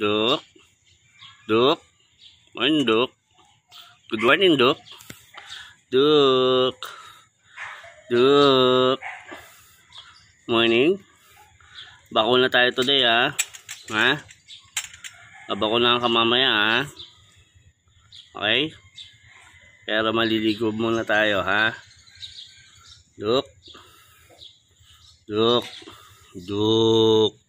Duk. Duk. Morning, Duk. Good morning, Duk. Duk. Duk. Morning. Bako na tayo today, ah. ha? Ha? Abako na ang kamamaya, ha? Ah. Okay? Pero maliligo muna tayo, ha? Duk. Duk. Duk.